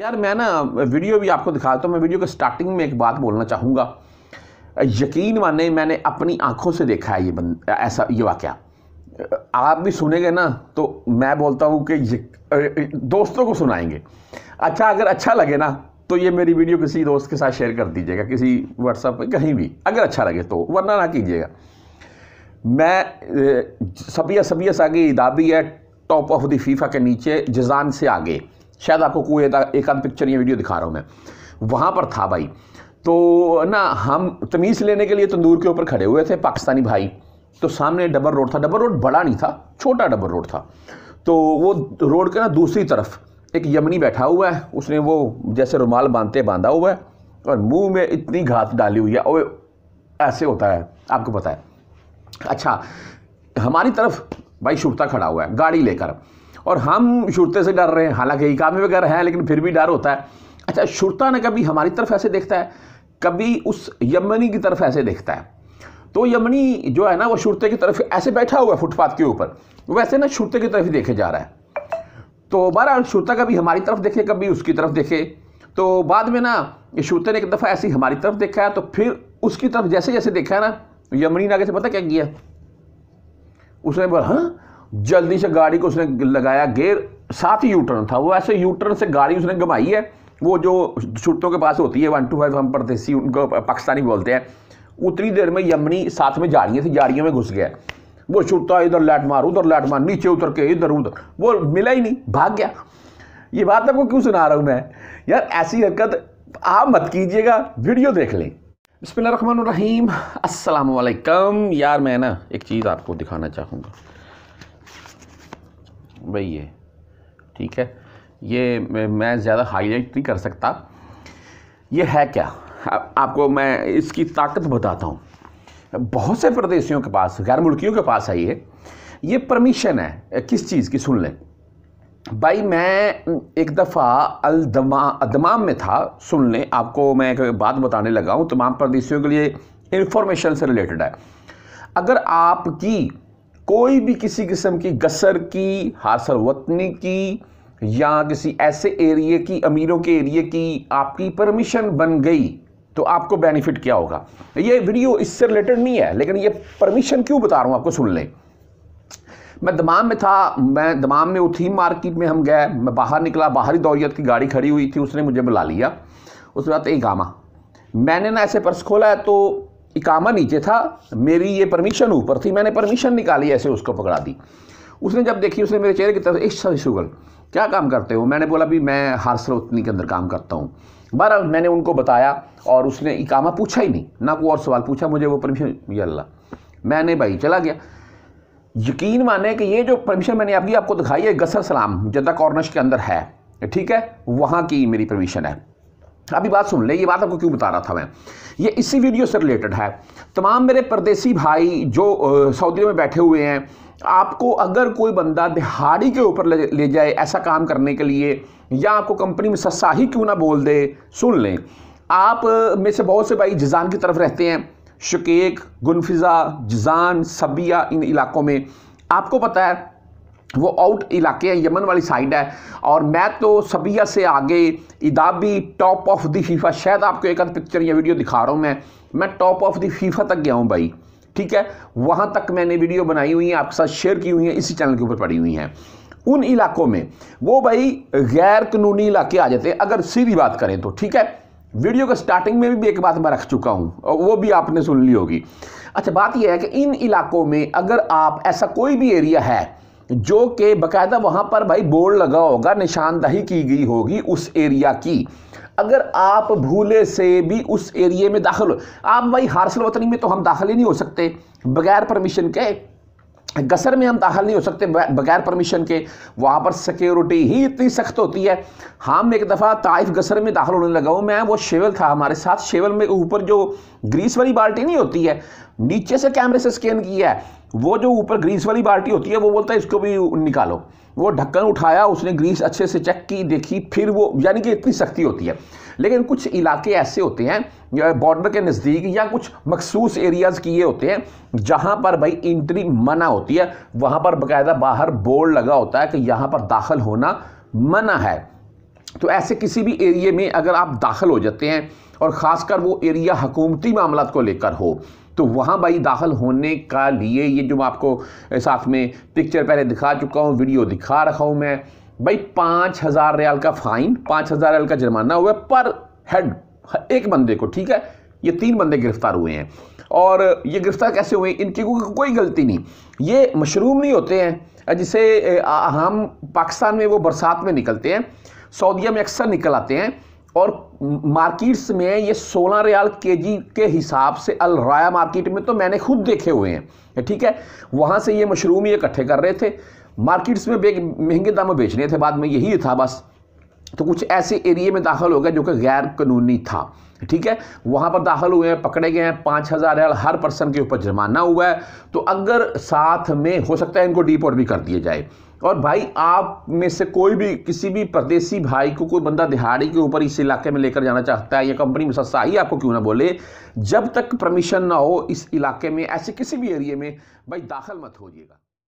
यार मैं ना वीडियो भी आपको देता हूँ मैं वीडियो के स्टार्टिंग में एक बात बोलना चाहूँगा यकीन माने मैंने अपनी आंखों से देखा है ये बंद ऐसा ये वाक्य आप भी सुनेंगे ना तो मैं बोलता हूँ कि दोस्तों को सुनाएंगे अच्छा अगर अच्छा लगे ना तो ये मेरी वीडियो किसी दोस्त के साथ शेयर कर दीजिएगा किसी व्हाट्सएप पर कहीं भी अगर अच्छा लगे तो वरना ना कीजिएगा मैं सबिया सबिया सागे दादी है टॉप ऑफ द फीफा के नीचे जजान से आगे शायद आपको कोई एक आध पिक्चर या वीडियो दिखा रहा हूँ मैं वहाँ पर था भाई तो ना हम तमीज़ लेने के लिए तंदूर के ऊपर खड़े हुए थे पाकिस्तानी भाई तो सामने डबर रोड था डबर रोड बड़ा नहीं था छोटा डबर रोड था तो वो रोड के ना दूसरी तरफ एक यमनी बैठा हुआ है उसने वो जैसे रुमाल बांधते बांधा हुआ है और मुंह में इतनी घात डाली हुई है और ऐसे होता है आपको पता है अच्छा हमारी तरफ भाई शुभता खड़ा हुआ है गाड़ी लेकर और हम शुरते से डर रहे हैं हालांकि इकामे वगैरह हैं लेकिन फिर भी डर होता है अच्छा शुरता ने कभी हमारी तरफ ऐसे देखता है कभी उस यमनी की तरफ ऐसे देखता है तो यमनी जो है ना वो शुरते की तरफ ऐसे बैठा हुआ है फुटपाथ के ऊपर वैसे ना शुरते की तरफ ही देखे जा रहा है तो बहरहाल शुरता कभी हमारी तरफ देखे कभी उसकी तरफ देखे तो बाद में ना ये श्रोता ने एक दफ़ा ऐसे हमारी तरफ देखा है तो फिर उसकी तरफ जैसे जैसे देखा है ना यमनी ने आगे से पता क्या किया उसने बोला हाँ जल्दी से गाड़ी को उसने लगाया गेयर साथ ही यूटर्न था वो ऐसे यूटर्न से गाड़ी उसने गमाई है वो जो छुट्टों के पास होती है वन टू फाइव हम परदेसी उनको पाकिस्तानी बोलते हैं उतनी देर में यमनी साथ में रही थी जाड़ियों में घुस गया वो छुटता इधर लैट मार उधर लैट मार नीचे उतर के इधर उधर वो मिला ही नहीं भाग गया ये बात आपको क्यों सुना रहा हूँ मैं यार ऐसी हरकत आप मत कीजिएगा वीडियो देख लें बसमिल रहीम वालेकुम यार मैं ना एक चीज़ आपको दिखाना चाहूँगा भाई ये ठीक है ये मैं ज़्यादा हाईलाइट नहीं कर सकता ये है क्या आपको मैं इसकी ताकत बताता हूँ बहुत से प्रदेशियों के पास गैर मुल्कियों के पास है ये ये परमिशन है किस चीज़ की सुन लें भाई मैं एक दफ़ा अलदमा अदमाम में था सुन लें आपको मैं एक बात बताने लगा हूँ तमाम प्रदेशियों के लिए इन्फॉर्मेशन से रिलेटेड है अगर आपकी कोई भी किसी किस्म की गसर की हासिल वतनी की या किसी ऐसे एरिए की अमीरों के एरिए की आपकी परमिशन बन गई तो आपको बेनिफिट क्या होगा ये वीडियो इससे रिलेटेड नहीं है लेकिन ये परमिशन क्यों बता रहा हूँ आपको सुन लें मैं दमाम में था मैं दमाम में उठी मार्केट में हम गए मैं बाहर निकला बाहरी दौरियत की गाड़ी खड़ी हुई थी उसने मुझे बुला लिया उसके बाद एक गामा मैंने ना ऐसे पर्स खोला है तो इकामा नीचे था मेरी ये परमिशन ऊपर थी मैंने परमिशन निकाली ऐसे उसको पकड़ा दी उसने जब देखी उसने मेरे चेहरे की तरफ एक शुगल क्या काम करते हो मैंने बोला भी मैं हर उतनी के अंदर काम करता हूँ बहरहाल मैंने उनको बताया और उसने इकामा पूछा ही नहीं ना कोई और सवाल पूछा मुझे वो परमिशन ये अल्लाह मैंने भाई चला गया यकीन माने कि ये जो परमिशन मैंने आपकी आपको दिखाई है गसर सलाम जद्दा कॉर्नश के अंदर है ठीक है वहाँ की मेरी परमिशन है अभी बात सुन ले ये बात आपको क्यों बता रहा था मैं ये इसी वीडियो से रिलेटेड है तमाम मेरे परदेसी भाई जो सऊदी में बैठे हुए हैं आपको अगर कोई बंदा दिहाड़ी के ऊपर ले, जाए ऐसा काम करने के लिए या आपको कंपनी में सस्ता ही क्यों ना बोल दे सुन लें आप में से बहुत से भाई जिजान की तरफ रहते हैं शकेक गुनफिज़ा जिजान सबिया इन इलाकों में आपको पता है वो आउट इलाके हैं यमन वाली साइड है और मैं तो सबिया से आगे इदाबी टॉप ऑफ द फीफा शायद आपको एक आध पिक्चर या वीडियो दिखा रहा हूँ मैं मैं टॉप ऑफ द फीफा तक गया हूँ भाई ठीक है वहाँ तक मैंने वीडियो बनाई हुई है आपके साथ शेयर की हुई है इसी चैनल के ऊपर पड़ी हुई हैं उन इलाकों में वो भाई गैर कानूनी इलाके आ जाते हैं अगर सीधी बात करें तो ठीक है वीडियो के स्टार्टिंग में भी, भी एक बात मैं रख चुका हूँ वो भी आपने सुन ली होगी अच्छा बात यह है कि इन इलाकों में अगर आप ऐसा कोई भी एरिया है जो कि बकायदा वहाँ पर भाई बोर्ड लगा होगा निशानदही की गई होगी उस एरिया की अगर आप भूले से भी उस एरिए में दाखिल हो आप भाई हारसल वतनी में तो हम दाखिल ही नहीं हो सकते बगैर परमिशन के गसर में हम दाखिल नहीं हो सकते बगैर परमिशन के वहाँ पर सिक्योरिटी ही इतनी सख्त होती है हम एक दफ़ा ताइफ गसर में दाखिल होने लगा हूँ मैं वो शेवल था हमारे साथ शेवल में ऊपर जो ग्रीस वाली बाल्टी नहीं होती है नीचे से कैमरे से स्कैन किया है वो जो ऊपर ग्रीस वाली बाल्टी होती है वो बोलता है इसको भी निकालो वो ढक्कन उठाया उसने ग्रीस अच्छे से चेक की देखी फिर वो यानी कि इतनी सख्ती होती है लेकिन कुछ इलाके ऐसे होते हैं बॉर्डर के नज़दीक या कुछ मखसूस एरियाज़ किए होते हैं जहाँ पर भाई इंट्री मना होती है वहाँ पर बाकायदा बाहर बोर्ड लगा होता है कि यहाँ पर दाखिल होना मना है तो ऐसे किसी भी एरिए में अगर आप दाखिल हो जाते हैं और ख़ासकर वो एरिया हकूमती मामला को लेकर हो तो वहाँ भाई दाखिल होने का लिए ये जो मैं आपको साथ में पिक्चर पहले दिखा चुका हूँ वीडियो दिखा रखा हूँ मैं भाई पाँच हज़ार रियाल का फ़ाइन पाँच हज़ार रियाल का जुर्माना हुआ पर हेड एक बंदे को ठीक है ये तीन बंदे गिरफ्तार हुए हैं और ये गिरफ्तार कैसे हुए इनकी कोई गलती नहीं ये मशरूम नहीं होते हैं जिसे हम पाकिस्तान में वो बरसात में निकलते हैं सऊदीया में अक्सर निकल आते हैं और मार्केट्स में ये सोलह रियाल के जी के हिसाब से अल राया मार्केट में तो मैंने खुद देखे हुए हैं ठीक है वहाँ से ये मशरूम ये इकट्ठे कर रहे थे मार्केट्स में महंगे दाम में बेच रहे थे बाद में यही था बस तो कुछ ऐसे एरिए में दाखिल हो गया जो कि गैर कानूनी था ठीक है वहाँ पर दाखिल हुए हैं पकड़े गए हैं पाँच हज़ार रियाल हर पर्सन के ऊपर जुर्माना हुआ है तो अगर साथ में हो सकता है इनको डिपोर्ट भी कर दिया जाए और भाई आप में से कोई भी किसी भी परदेसी भाई को कोई बंदा दिहाड़ी के ऊपर इस इलाके में लेकर जाना चाहता है या कंपनी में ही आपको क्यों ना बोले जब तक परमिशन ना हो इस इलाके में ऐसे किसी भी एरिए में भाई दाखिल मत होइएगा